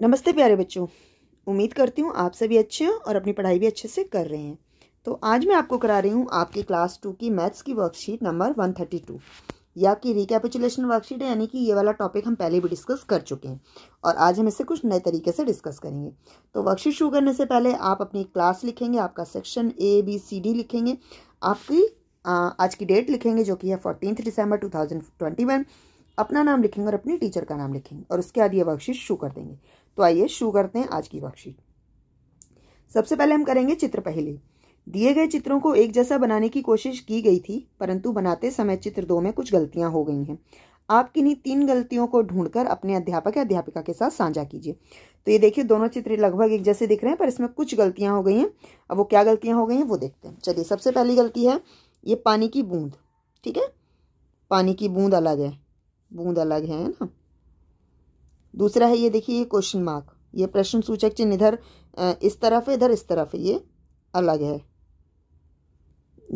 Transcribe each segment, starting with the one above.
नमस्ते प्यारे बच्चों उम्मीद करती हूँ आप सभी अच्छे हैं और अपनी पढ़ाई भी अच्छे से कर रहे हैं तो आज मैं आपको करा रही हूँ आपकी क्लास टू की मैथ्स की worksheet number one thirty two या कि रिकैपिचुलेशन वर्कशीट है यानी कि ये वाला टॉपिक हम पहले भी डिस्कस कर चुके हैं और आज हम इसे कुछ नए तरीके से डिस्कस करेंगे तो वर्कशीट शुरू करने से पहले आप अपनी क्लास लिखेंगे आपका section A B C D लिखेंगे आपकी आज की डेट लिखेंगे जो कि है fourteen December two thousand twenty one अपना नाम लिखेंगे और अपनी टीचर का नाम लिखेंगे और उसके बाद ये वर्कशीट शुरू कर देंगे तो आइए शुरू करते हैं आज की वर्कशीट सबसे पहले हम करेंगे चित्र पहले दिए गए चित्रों को एक जैसा बनाने की कोशिश की गई थी परंतु बनाते समय चित्र दो में कुछ गलतियां हो गई हैं आप किन्हीं तीन गलतियों को ढूंढकर अपने अध्यापक या अध्यापिका के साथ साझा कीजिए तो ये देखिए दोनों चित्र लगभग एक जैसे दिख रहे हैं पर इसमें कुछ गलतियां हो गई हैं अब वो क्या गलतियां हो गई हैं वो देखते हैं चलिए सबसे पहली गलती है ये पानी की बूंद ठीक है पानी की बूंद अलग है बूंद अलग है ना दूसरा है ये देखिए ये क्वेश्चन मार्क ये प्रश्न सूचक चिन्ह इधर इस तरफ है इधर इस तरफ है ये अलग है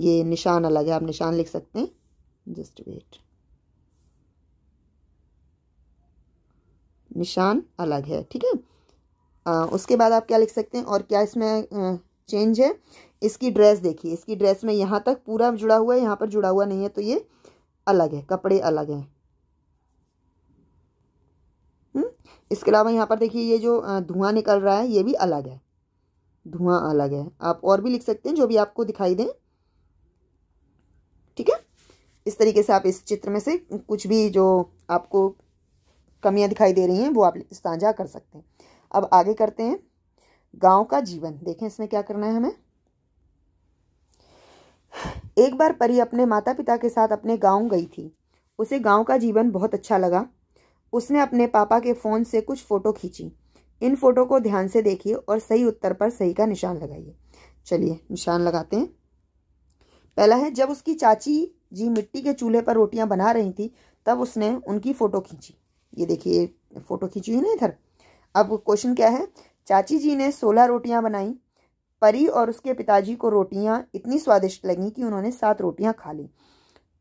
ये निशान अलग है आप निशान लिख सकते हैं जस्ट वेट निशान अलग है ठीक है उसके बाद आप क्या लिख सकते हैं और क्या इसमें चेंज है इसकी ड्रेस देखिए इसकी ड्रेस में यहाँ तक पूरा जुड़ा हुआ है यहाँ पर जुड़ा हुआ नहीं है तो ये अलग है कपड़े अलग हैं इसके अलावा यहाँ पर देखिए ये जो धुआं निकल रहा है ये भी अलग है धुआं अलग है आप और भी लिख सकते हैं जो भी आपको दिखाई दें ठीक है इस तरीके से आप इस चित्र में से कुछ भी जो आपको कमियाँ दिखाई दे रही हैं वो आप साझा कर सकते हैं अब आगे करते हैं गांव का जीवन देखें इसमें क्या करना है हमें एक बार परी अपने माता पिता के साथ अपने गांव गई थी उसे गांव का जीवन बहुत अच्छा लगा उसने अपने पापा के फ़ोन से कुछ फ़ोटो खींची इन फोटो को ध्यान से देखिए और सही उत्तर पर सही का निशान लगाइए चलिए निशान लगाते हैं पहला है जब उसकी चाची जी मिट्टी के चूल्हे पर रोटियां बना रही थी तब उसने उनकी फ़ोटो खींची ये देखिए फ़ोटो खींची हुई ना इधर अब क्वेश्चन क्या है चाची जी ने सोलह रोटियां बनाई परी और उसके पिताजी को रोटियां इतनी स्वादिष्ट लगी कि उन्होंने सात रोटियां खा ली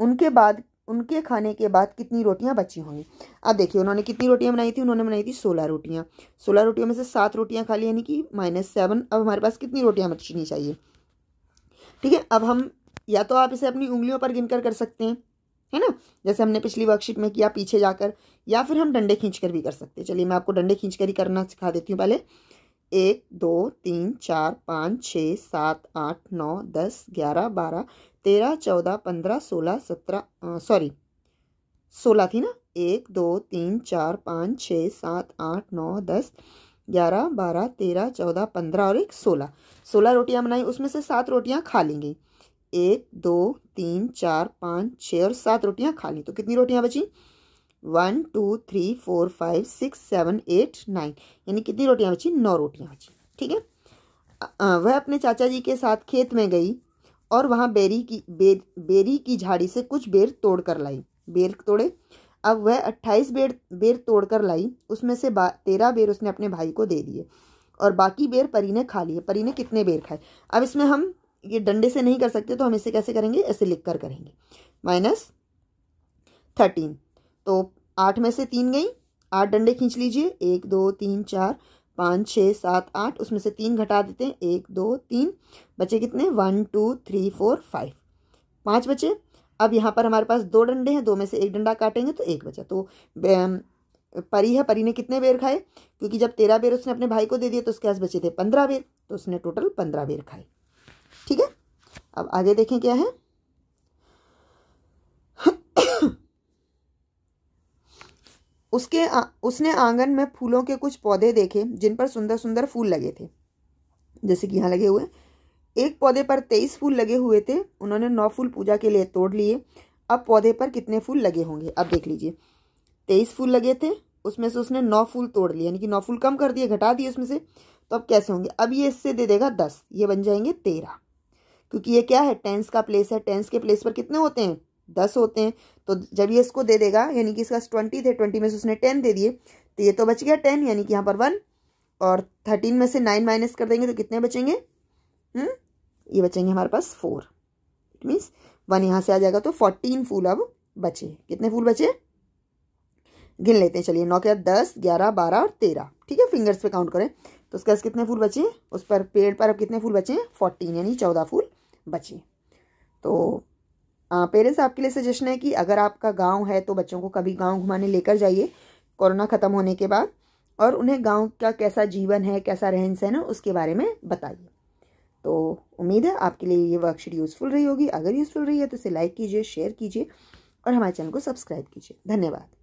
उनके बाद उनके खाने के बाद कितनी रोटियां बची होंगी अब देखिए उन्होंने कितनी रोटियां बनाई थी उन्होंने बनाई थी सोलह रोटियां सोलह रोटियों में से सात रोटियां खा ली यानी कि माइनस सेवन अब हमारे पास कितनी रोटियां बचनी चाहिए ठीक है अब हम या तो आप इसे अपनी उंगलियों पर गिनकर कर सकते हैं है ना जैसे हमने पिछली वर्कशीट में किया पीछे जाकर या फिर हम डंडे खींच कर भी कर सकते हैं चलिए मैं आपको डंडे खींच ही करना सिखा देती हूँ पहले एक दो तीन चार पाँच छः सात आठ नौ दस ग्यारह बारह तेरह चौदह पंद्रह सोलह सत्रह सॉरी सोलह थी ना एक दो तीन चार पाँच छः सात आठ नौ दस ग्यारह बारह तेरह चौदह पंद्रह और एक सोलह सोलह रोटियां बनाई उसमें से सात रोटियां खा लेंगे एक दो तीन चार पाँच छः और सात रोटियां खा ली तो कितनी रोटियां बची one two three four five six seven eight nine यानी कितनी रोटियां बची नौ रोटियां बची ठीक है वह अपने चाचा जी के साथ खेत में गई और वहाँ बेरी की बेर बेरी की झाड़ी से कुछ बेर तोड़ कर लाई बेर तोड़े अब वह अट्ठाईस बेर बेर तोड़ कर लाई उसमें से बा तेरह बेर उसने अपने भाई को दे दिए और बाकी बेर परी ने खा लिए परी ने कितने बेर खाए अब इसमें हम ये डंडे से नहीं कर सकते तो हम इसे कैसे करेंगे ऐसे लिख कर करेंगे माइनस थर्टीन तो आठ में से तीन गई आठ डंडे खींच लीजिए एक दो तीन चार पाँच छः सात आठ उसमें से तीन घटा देते हैं एक दो तीन बचे कितने one two three four five पाँच बचे अब यहाँ पर हमारे पास दो डंडे हैं दो में से एक डंडा काटेंगे तो एक बचा तो परी है परी ने कितने बेर खाए क्योंकि जब तेरह बेर उसने अपने भाई को दे दिए तो उसके पास बचे थे पंद्रह बेर तो उसने टोटल पंद्रह बेर खाए ठीक है अब आगे देखें क्या है उसके आ, उसने आंगन में फूलों के कुछ पौधे देखे जिन पर सुंदर सुंदर फूल लगे थे जैसे कि यहाँ लगे हुए एक पौधे पर तेईस फूल लगे हुए थे उन्होंने नौ फूल पूजा के लिए तोड़ लिए अब पौधे पर कितने फूल लगे होंगे अब देख लीजिए तेईस फूल लगे थे उसमें से उसने नौ फूल तोड़ लिए यानी कि नौ फूल कम कर दिए घटा दिए उसमें से तो अब कैसे होंगे अब ये इससे दे देगा दस ये बन जाएंगे तेरह क्योंकि ये क्या है टेंस का प्लेस है टेंस के प्लेस पर कितने होते हैं दस होते हैं तो जब ये इसको दे देगा यानी कि इसका ट्वेंटी थे ट्वेंटी में से उसने टेन दे दिए तो ये तो बच गया टेन यानी कि यहाँ पर वन और थर्टीन में से नाइन माइनस कर देंगे तो कितने बचेंगे हुँ? हम्म, ये बचेंगे हमारे पास फोर इट मीन्स वन यहाँ से आ जाएगा तो फोर्टीन फूल अब बचे कितने फूल बचे गिन लेते हैं चलिए नौ के दस ग्यारह बारह और तेरह ठीक है फिंगर्स पे काउंट करें तो उसके पास कितने फूल बचे उस पर पेड़ पर अब कितने फूल बचे हैं फोर्टीन यानी चौदह फूल बचे तो पेरेंट्स आपके लिए सजेशन है कि अगर आपका गांव है तो बच्चों को कभी गांव घुमाने लेकर जाइए कोरोना ख़त्म होने के बाद और उन्हें गांव का कैसा जीवन है कैसा रहन सहन है उसके बारे में बताइए तो उम्मीद है आपके लिए ये वर्कशीट यूज़फुल रही होगी अगर यूज़फुल रही है तो इसे लाइक कीजिए शेयर कीजिए और हमारे चैनल को सब्सक्राइब कीजिए धन्यवाद